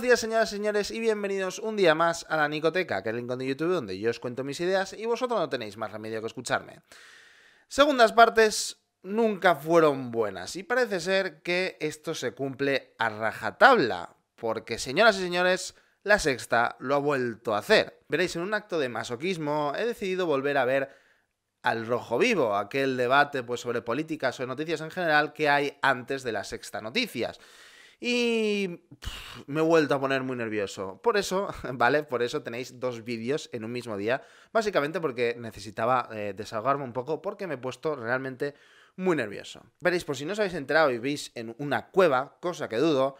Buenos días, señoras y señores, y bienvenidos un día más a la Nicoteca, el link de YouTube donde yo os cuento mis ideas y vosotros no tenéis más remedio que escucharme. Segundas partes nunca fueron buenas y parece ser que esto se cumple a rajatabla, porque, señoras y señores, la sexta lo ha vuelto a hacer. Veréis, en un acto de masoquismo he decidido volver a ver al rojo vivo, aquel debate pues, sobre políticas o noticias en general que hay antes de la sexta noticias. Y me he vuelto a poner muy nervioso. Por eso, ¿vale? Por eso tenéis dos vídeos en un mismo día. Básicamente porque necesitaba eh, desahogarme un poco porque me he puesto realmente muy nervioso. Veréis, por si no os habéis enterado y vivís en una cueva, cosa que dudo,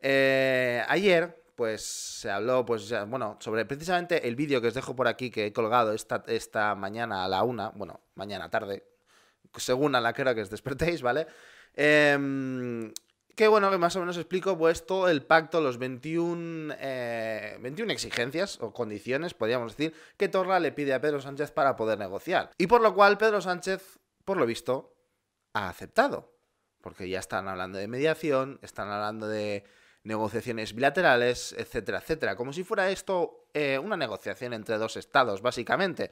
eh, ayer pues se habló, pues bueno, sobre precisamente el vídeo que os dejo por aquí que he colgado esta, esta mañana a la una, bueno, mañana tarde, según a la que hora que os despertéis, ¿vale? Eh, que bueno, que más o menos explico puesto el pacto, los 21, eh, exigencias o condiciones, podríamos decir, que Torra le pide a Pedro Sánchez para poder negociar. Y por lo cual Pedro Sánchez, por lo visto, ha aceptado. Porque ya están hablando de mediación, están hablando de negociaciones bilaterales, etcétera, etcétera. Como si fuera esto eh, una negociación entre dos estados, básicamente.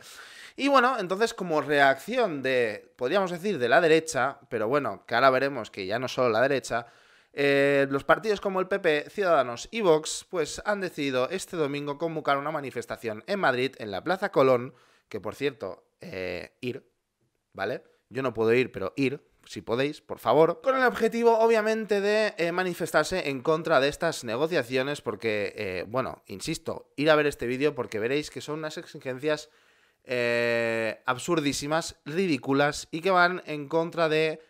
Y bueno, entonces como reacción de, podríamos decir, de la derecha, pero bueno, que ahora veremos que ya no solo la derecha, eh, los partidos como el PP, Ciudadanos y Vox, pues han decidido este domingo convocar una manifestación en Madrid, en la Plaza Colón, que por cierto, eh, ir, ¿vale? Yo no puedo ir, pero ir, si podéis, por favor, con el objetivo obviamente de eh, manifestarse en contra de estas negociaciones, porque, bueno, insisto, ir a ver este vídeo porque veréis que son unas exigencias absurdísimas, ridículas y que van en contra de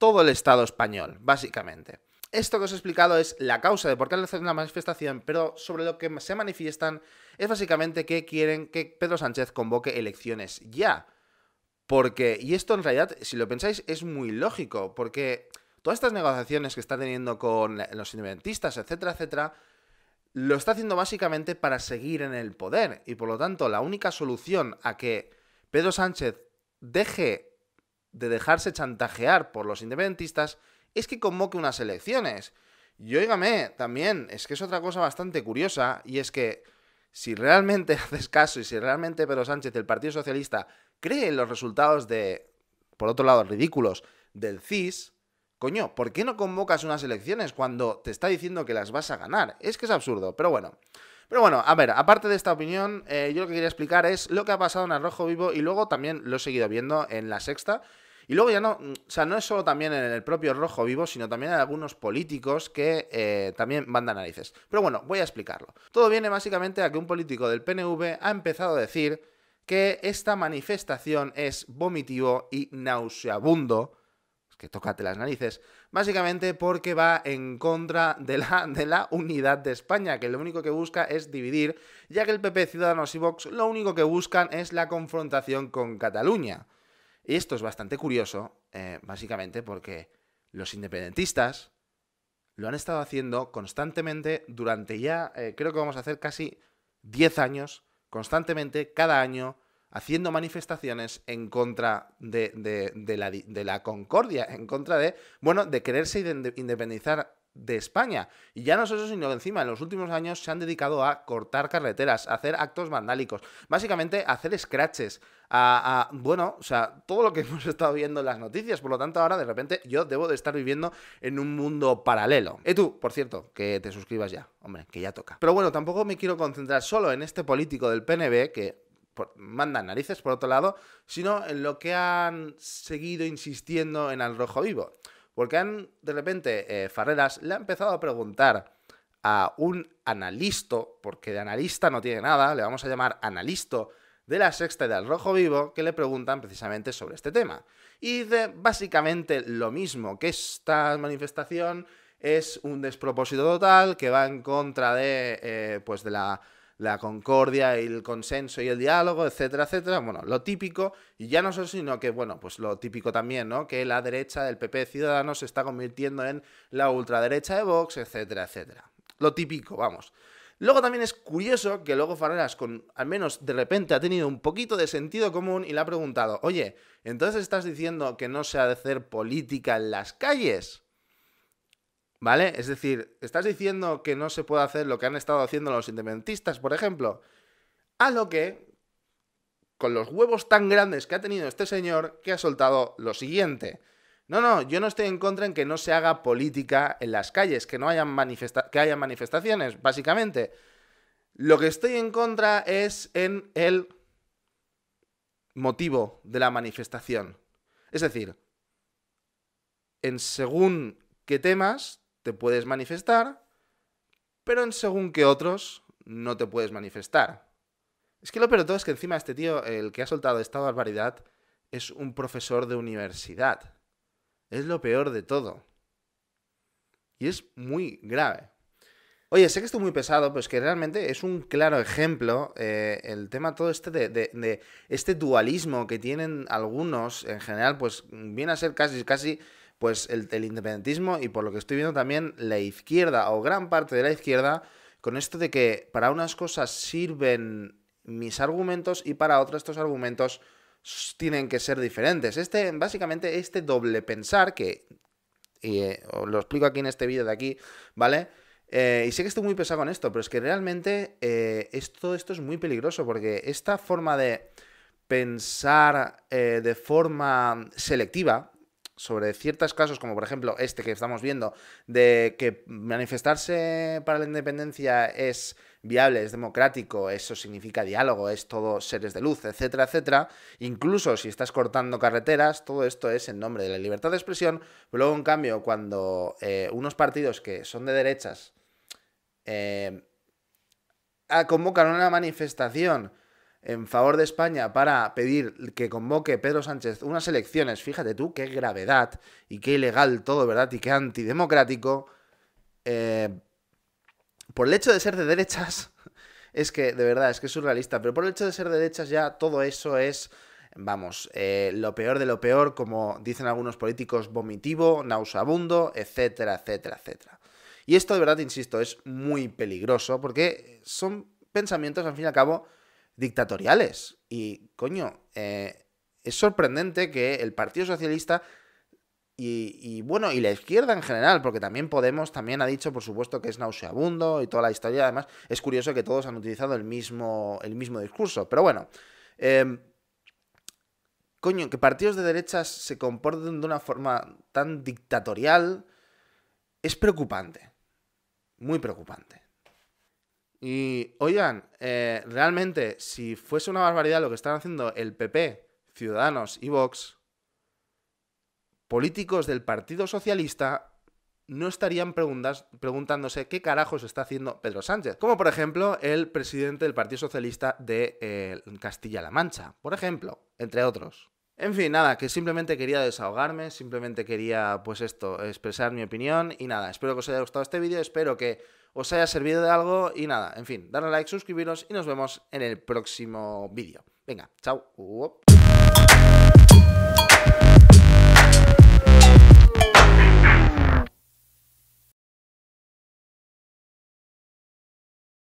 todo el Estado español, básicamente. Esto que os he explicado es la causa de por qué hacen una manifestación, pero sobre lo que se manifiestan es básicamente que quieren que Pedro Sánchez convoque elecciones ya. Porque, y esto en realidad, si lo pensáis, es muy lógico, porque todas estas negociaciones que está teniendo con los independentistas, etcétera, etcétera, lo está haciendo básicamente para seguir en el poder. Y por lo tanto, la única solución a que Pedro Sánchez deje de dejarse chantajear por los independentistas es que convoque unas elecciones. Y óigame, también, es que es otra cosa bastante curiosa, y es que si realmente haces caso y si realmente Pedro Sánchez, del Partido Socialista, cree en los resultados de, por otro lado, ridículos del CIS, coño, ¿por qué no convocas unas elecciones cuando te está diciendo que las vas a ganar? Es que es absurdo, pero bueno. Pero bueno, a ver, aparte de esta opinión, eh, yo lo que quería explicar es lo que ha pasado en Rojo Vivo y luego también lo he seguido viendo en La Sexta. Y luego ya no, mm, o sea, no es solo también en el propio Rojo Vivo, sino también en algunos políticos que eh, también mandan narices. Pero bueno, voy a explicarlo. Todo viene básicamente a que un político del PNV ha empezado a decir que esta manifestación es vomitivo y nauseabundo que tocate las narices, básicamente porque va en contra de la, de la unidad de España, que lo único que busca es dividir, ya que el PP, Ciudadanos y Vox lo único que buscan es la confrontación con Cataluña. Y esto es bastante curioso, eh, básicamente porque los independentistas lo han estado haciendo constantemente durante ya, eh, creo que vamos a hacer casi 10 años, constantemente, cada año, haciendo manifestaciones en contra de, la, concordia, en contra de, bueno, de quererse independizar de España. Y ya no es eso, sino que encima en los últimos años se han dedicado a cortar carreteras, a hacer actos vandálicos, básicamente a hacer scratches, a, a, bueno, o sea, todo lo que hemos estado viendo en las noticias. Por lo tanto, ahora de repente yo debo de estar viviendo en un mundo paralelo. Y eh, tú, por cierto, que te suscribas ya, hombre, que ya toca. Pero bueno, tampoco me quiero concentrar solo en este político del PNB que mandan narices, por otro lado, sino en lo que han seguido insistiendo en Al Rojo Vivo. Porque han, de repente, eh, Farreras le ha empezado a preguntar a un analista, porque de analista no tiene nada, le vamos a llamar analista de la sexta y Al rojo vivo, que le preguntan precisamente sobre este tema. Y dice básicamente lo mismo, que esta manifestación es un despropósito total, que va en contra de, eh, pues de la la concordia y el consenso y el diálogo, etcétera, etcétera. Bueno, lo típico, y ya no solo, sino que, bueno, pues lo típico también, ¿no? Que la derecha del PP Ciudadanos se está convirtiendo en la ultraderecha de Vox, etcétera, etcétera. Lo típico, vamos. Luego también es curioso que luego Farreras, con, al menos de repente, ha tenido un poquito de sentido común y le ha preguntado, oye, entonces estás diciendo que no se ha de hacer política en las calles. ¿Vale? Es decir, estás diciendo que no se puede hacer lo que han estado haciendo los independentistas, por ejemplo. A lo que, con los huevos tan grandes que ha tenido este señor, que ha soltado lo siguiente. No, no, yo no estoy en contra en que no se haga política en las calles, que no haya que hayan manifestaciones, básicamente. Lo que estoy en contra es en el motivo de la manifestación. Es decir, en según qué temas, te puedes manifestar, pero en según que otros no te puedes manifestar. Es que lo peor de todo es que encima este tío, el que ha soltado esta barbaridad, es un profesor de universidad. Es lo peor de todo. Y es muy grave. Oye, sé que estoy muy pesado, pero es que realmente es un claro ejemplo eh, el tema todo este de, de, este dualismo que tienen algunos en general, pues viene a ser casi, casi pues el, independentismo y por lo que estoy viendo también la izquierda o gran parte de la izquierda con esto de que para unas cosas sirven mis argumentos y para otras estos argumentos tienen que ser diferentes. Este, básicamente, este doble pensar que, y, eh, lo explico aquí en este vídeo de aquí, ¿vale? Eh, y sé que estoy muy pesado con esto, pero es que realmente eh, esto es muy peligroso porque esta forma de pensar de forma selectiva, sobre ciertos casos, como por ejemplo este que estamos viendo, de que manifestarse para la independencia es viable, es democrático, eso significa diálogo, es todo seres de luz, etcétera, etcétera. Incluso si estás cortando carreteras, todo esto es en nombre de la libertad de expresión. Pero luego, en cambio, cuando eh, unos partidos que son de derechas eh, convocan una manifestación en favor de España para pedir que convoque Pedro Sánchez unas elecciones, fíjate tú qué gravedad y qué ilegal todo, ¿verdad? Y qué antidemocrático. Eh, por el hecho de ser de derechas, es que, de verdad, es que es surrealista, pero por el hecho de ser de derechas ya todo eso es, vamos, eh, lo peor de lo peor, como dicen algunos políticos, vomitivo, nauseabundo, etcétera, etcétera, etcétera. Y esto, de verdad, insisto, es muy peligroso porque son pensamientos, al fin y al cabo, dictatoriales. Y, coño, eh, es sorprendente que el Partido Socialista y, bueno, y la izquierda en general, porque también Podemos también ha dicho, por supuesto, que es nauseabundo y toda la historia. Además, es curioso que todos han utilizado el mismo, el mismo discurso. Pero bueno, em, coño, que partidos de derechas se comporten de una forma tan dictatorial es preocupante. Muy preocupante. Y oigan, eh, realmente, si fuese una barbaridad lo que están haciendo el PP, Ciudadanos y Vox, políticos del Partido Socialista no estarían preguntándose qué carajos está haciendo Pedro Sánchez. Como por ejemplo el presidente del Partido Socialista de eh, Castilla-La Mancha, por ejemplo, entre otros. En fin, nada, que simplemente quería desahogarme, simplemente quería, pues esto, expresar mi opinión y nada, espero que os haya gustado este vídeo, espero que os haya servido de algo y nada, en fin, darle like, suscribiros y nos vemos en el próximo vídeo. Venga, chao.